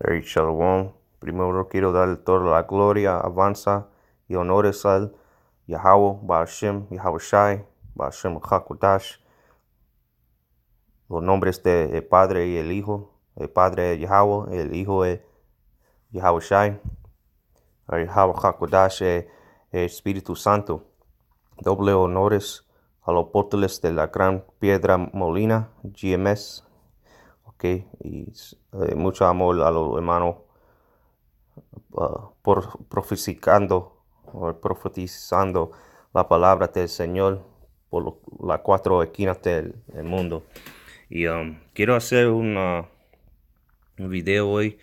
El Shalom. Primero quiero darle toda la gloria, avanza y honores al Yahweh, Bashem, Yahweh Shai, Bashem Hakudash. Los nombres de el Padre y el Hijo. El Padre es Yahweh, el Hijo es Yahweh Shai. El Yahweh Hakudash es Espíritu Santo. Doble honores a los apóstoles de la gran piedra molina, GMS, y eh, mucho amor a los hermanos ah, por profetizando, o profetizando la palabra del Señor por las cuatro esquinas del, mundo. Y um, quiero hacer un video hoy,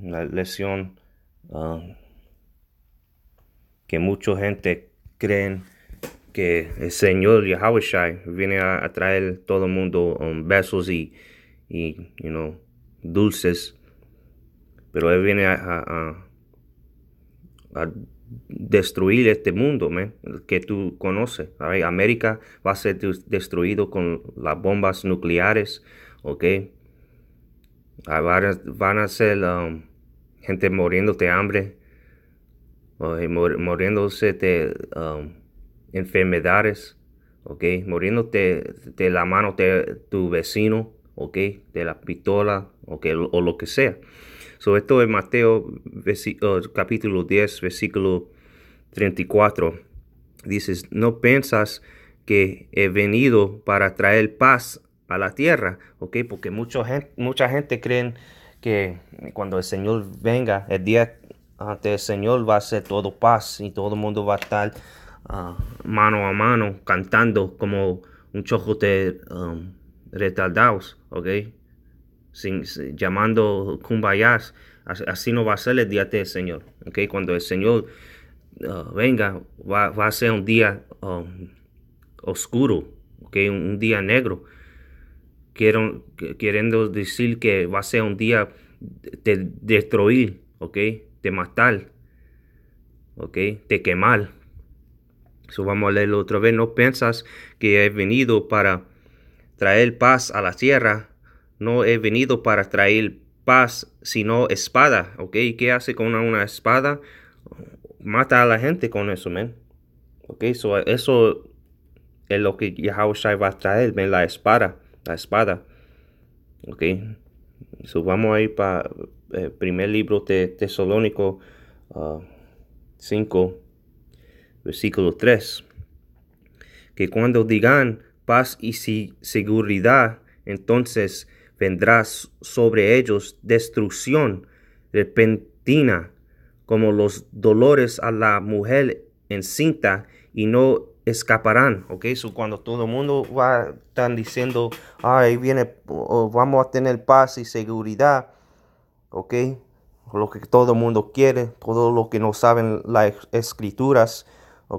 una lección um, que mucha gente creen que el Señor Yahweh viene a, traer todo el mundo besos um, y, y, you know, dulces. Pero Él viene a, destruir este mundo que tú conoces. América va a ser destruido con las bombas nucleares, ¿ok? Ah, van a, ser um, gente muriéndose de hambre, um, muriéndose de enfermedades, ¿ok? Muriéndote de la mano de tu vecino, ¿ok? De la pistola, okay, o, lo que sea. sobre esto es Mateo oh, capítulo 10, versículo 34. Dices, no piensas que he venido para traer paz a la tierra, ¿ok? Porque mucha gente, cree que cuando el Señor venga, el día ante el Señor va a ser todo paz y todo el mundo va a estar ah, mano a mano cantando como un chocote de um, retardados, ¿ok? llamando cumbayas, así no va a ser el día del Señor, ¿ok? Cuando el Señor uh, venga, va, a ser un día um, oscuro, ¿ok? Un, día negro. Quiero, queriendo decir que va a ser un día de, destruir, ¿ok? De matar, ¿ok? De quemar. Eso vamos a leerlo otra vez. No piensas que he venido para traer paz a la tierra. No he venido para traer paz, sino espada. ¿Ok? ¿Qué hace con una, espada? Mata a la gente con eso, men. ¿Ok? eso es lo que Yahushua va a traer, la espada. La espada. ¿Ok? vamos a ir para eh, primer libro de Tesalónico 5, ah, versículo 3. Que cuando digan paz y seguridad, entonces vendrá sobre ellos destrucción repentina, como los dolores a la mujer encinta, y no escaparán. Ok, cuando todo el mundo va tan diciendo, ah, ahí viene, vamos a tener paz y seguridad, ok, lo que todo el mundo quiere, todo lo que no saben las escrituras,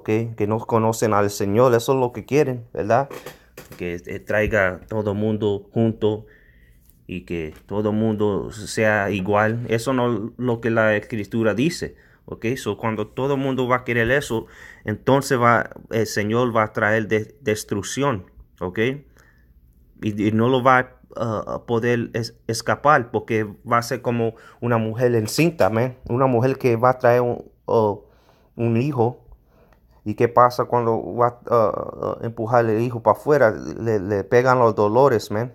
que no conocen al Señor, eso es lo que quieren, ¿verdad? Que eh, traiga todo el mundo junto y que todo el mundo sea igual. Eso no es lo que la escritura dice. ¿Ok? So, cuando todo el mundo va a querer eso, entonces va, el Señor va a traer destrucción. ¿Ok? Y, no lo va a poder escapar porque va a ser como una mujer encinta, ¿me? Una mujer que va a traer un, oh, un hijo ¿Y qué pasa cuando va a empujar el hijo para afuera? Le, pegan los dolores, man.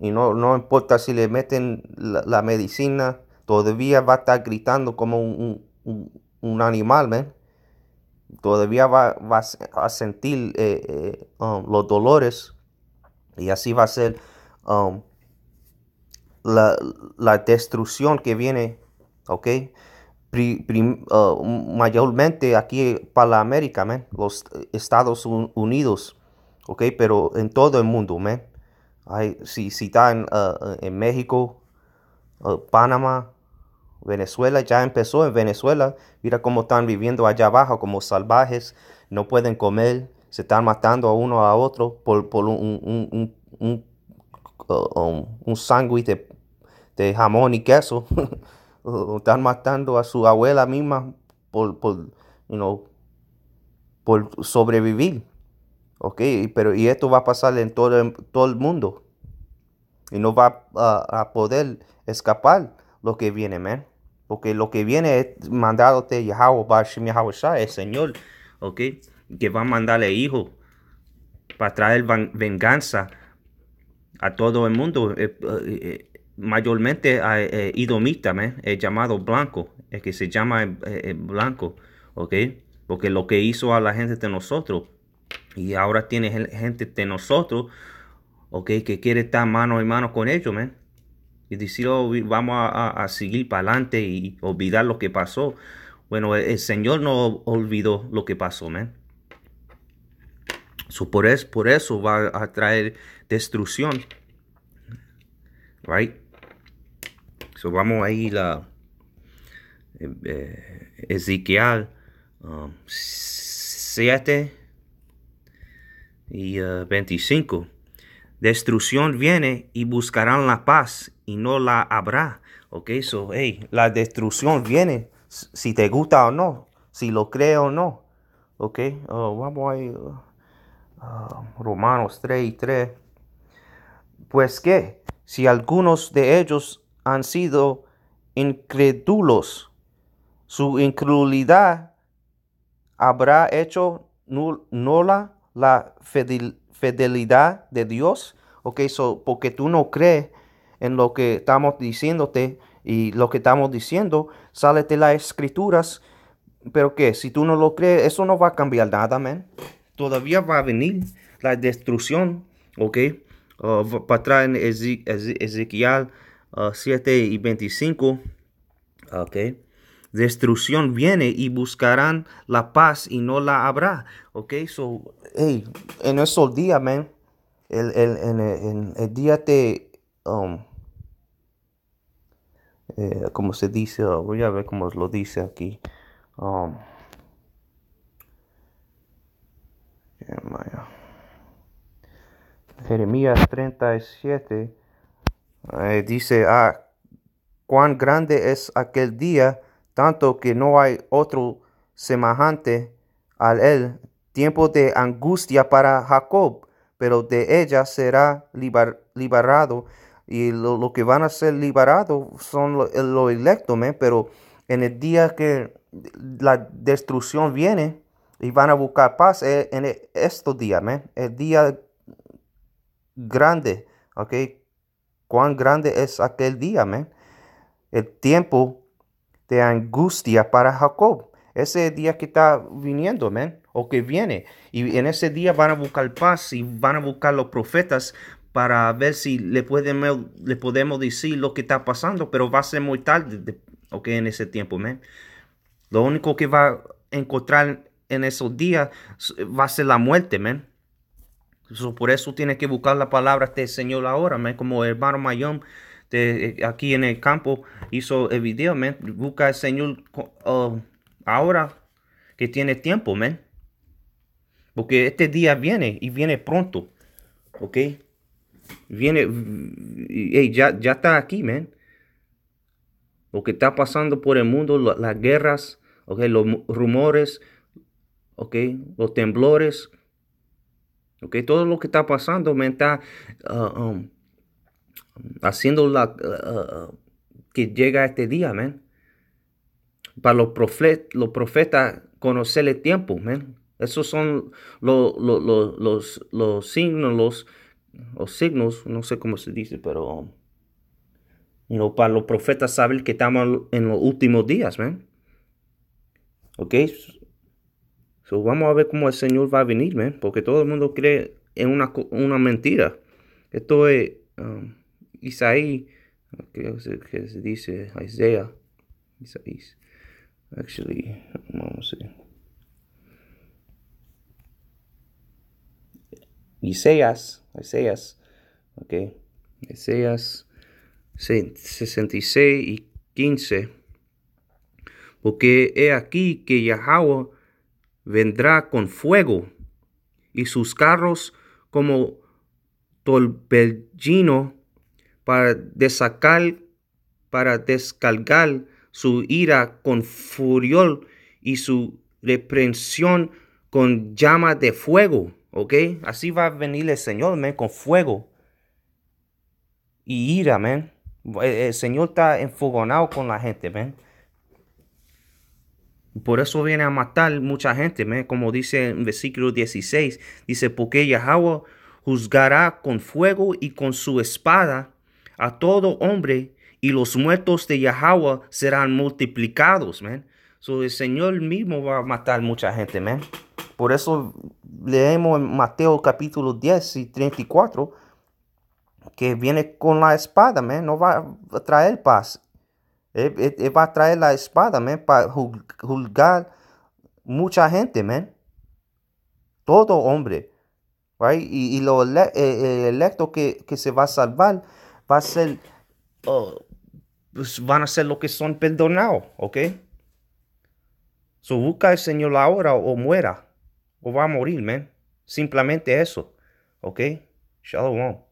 Y no, importa si le meten la, medicina, todavía va a estar gritando como un, animal, man. Todavía va, va a sentir eh, eh, um, los dolores. Y así va a ser um, la, la destrucción que viene, ¿ok? Uh, mayormente aquí para la América, los Estados Unidos, ¿ok? Pero en todo el mundo, man. Hay, si, si está en, uh, en México, uh, Panamá, Venezuela, ya empezó en Venezuela. Mira cómo están viviendo allá abajo como salvajes, no pueden comer, se están matando a uno a otro por, por un, un, un, un um, sándwich de, de jamón y queso. están matando a su abuela misma por, por, por sobrevivir. ¿Ok? Pero, y esto va a pasar en todo, en todo el mundo. Y no va a, poder escapar lo que viene, man. Porque lo que viene es de Yahweh el Señor, ¿ok? Que va a mandarle hijo para traer venganza a todo el mundo. Eh, eh, eh, mayormente ah, eh, idomita, eh, llamado blanco, Es que se llama eh, eh, blanco, ¿ok? Porque lo que hizo a la gente de nosotros, y ahora tiene gente de nosotros, ¿ok? Que quiere estar mano en mano con ellos, me Y decir, oh, vamos a, seguir para adelante y olvidar lo que pasó. Bueno, el, Señor no olvidó lo que pasó, por, es, por eso va a traer destrucción. right? So vamos ahí la eh, eh, Ezequiel 7 um, y 25. Uh, destrucción viene y buscarán la paz y no la habrá. Ok, so hey, la destrucción viene si te gusta o no, si lo creo o no. Ok, uh, vamos ahí. Uh, Romanos 3 y 3. Pues que si algunos de ellos han sido incrédulos. Su incredulidad habrá hecho nula la fidelidad de Dios. porque tú no crees en lo que estamos diciéndote y lo que estamos diciendo, Sale de las escrituras. Pero que si tú no lo crees, eso no va a cambiar nada, amén. Todavía va a venir la destrucción, ok. para uh, traer. Ezequiel 7 ah, y 25. Okay. Destrucción viene y buscarán la paz y no la habrá. Ok, so, hey, en esos días, man, el, en, el, el día de, um, eh, como se dice, oh, voy a ver cómo lo dice aquí. Um, Jeremías 37 eh, dice, ah, cuán grande es aquel día, tanto que no hay otro semejante al él, tiempo de angustia para Jacob, pero de ella será liberado. Y lo, que van a ser liberados son los lo eh, me pero en el día que la destrucción viene y van a buscar paz, eh, en e-, estos días, me el día grande, ¿ok? Cuán grande es aquel día, amén. El tiempo de angustia para Jacob. Ese día que está viniendo, amén. O que viene. Y en ese día van a buscar paz y van a buscar los profetas para ver si le podemos, decir lo que está pasando, pero va a ser muy tarde, ok, en ese tiempo, amén. Lo único que va a encontrar en esos días va a ser la muerte, amén por eso tienes que buscar la palabra del Señor ahora, man. como el hermano Mayón eh, aquí en el campo hizo el video, busca al Señor oh, ahora que tiene tiempo, man. porque este día viene y viene pronto, ok. Viene, hey, ya, ya está aquí, man. Lo que está pasando por el mundo, las guerras, okay, los rumores, okay, los temblores, todo lo que está pasando me está uh, um, haciendo la, uh, uh, que llega este día, Para los, profet los profetas conocer el tiempo, Esos son los, los, signos, los, los, signos, no sé cómo se dice, pero para los profetas saber que estamos en los últimos días, ¿Ok? So, vamos a ver cómo el Señor va a venir, porque todo el mundo cree en una, mentira. Esto es um, Isaí, creo que se dice Isaías Isaías. Actually, vamos a Isaías, Isaías, ok, Isaías 66 y 15. Porque es aquí que Yahweh vendrá con fuego y sus carros como torbellino para desacal, para descargar su ira con furiol y su reprensión con llama de fuego, ¿ok? Así va a venir el Señor, ¿me? con fuego y ira, man. El, Señor está enfogonado con la gente, man. Por eso viene a matar mucha gente, me como dice en versículo 16, dice, porque Yahweh juzgará con fuego y con su espada a todo hombre y los muertos de Yahweh serán multiplicados, ¿me? So, el Señor mismo va a matar mucha gente, me Por eso leemos en Mateo capítulo 10 y 34 que viene con la espada, me No va a traer paz él, va a traer la espada, men, para juzgar mucha gente, men. Todo hombre. Y, los lo eh, electo que, se va a salvar va a ser, oh, pues van a ser lo que son perdonados, ¿ok? So busca el Señor ahora o muera, o va a morir, men. Simplemente eso, ¿ok? Shalom.